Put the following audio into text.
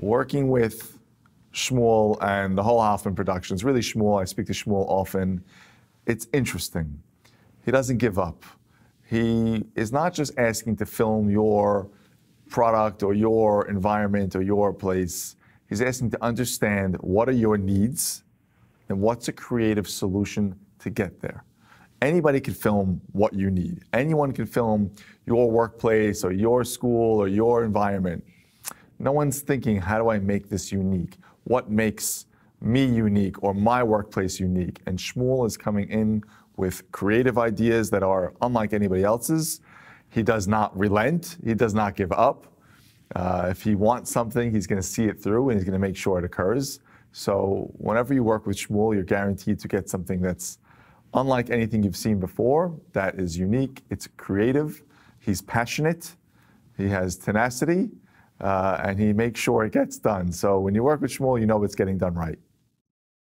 working with Shmuel and the whole Hoffman Productions, really Shmuel, I speak to Shmuel often, it's interesting. He doesn't give up. He is not just asking to film your product or your environment or your place. He's asking to understand what are your needs and what's a creative solution to get there. Anybody can film what you need. Anyone can film your workplace or your school or your environment. No one's thinking, how do I make this unique? What makes me unique or my workplace unique? And Shmuel is coming in with creative ideas that are unlike anybody else's. He does not relent, he does not give up. Uh, if he wants something, he's going to see it through and he's going to make sure it occurs. So, whenever you work with Shmuel, you're guaranteed to get something that's unlike anything you've seen before, that is unique, it's creative, he's passionate, he has tenacity, uh, and he makes sure it gets done. So when you work with Shmuel, you know it's getting done right.